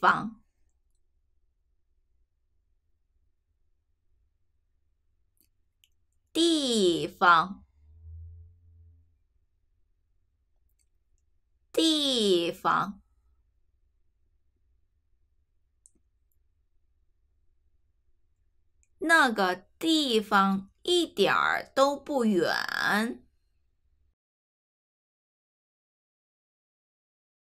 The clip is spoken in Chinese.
方，地方，地方，那个地方一点儿都不远。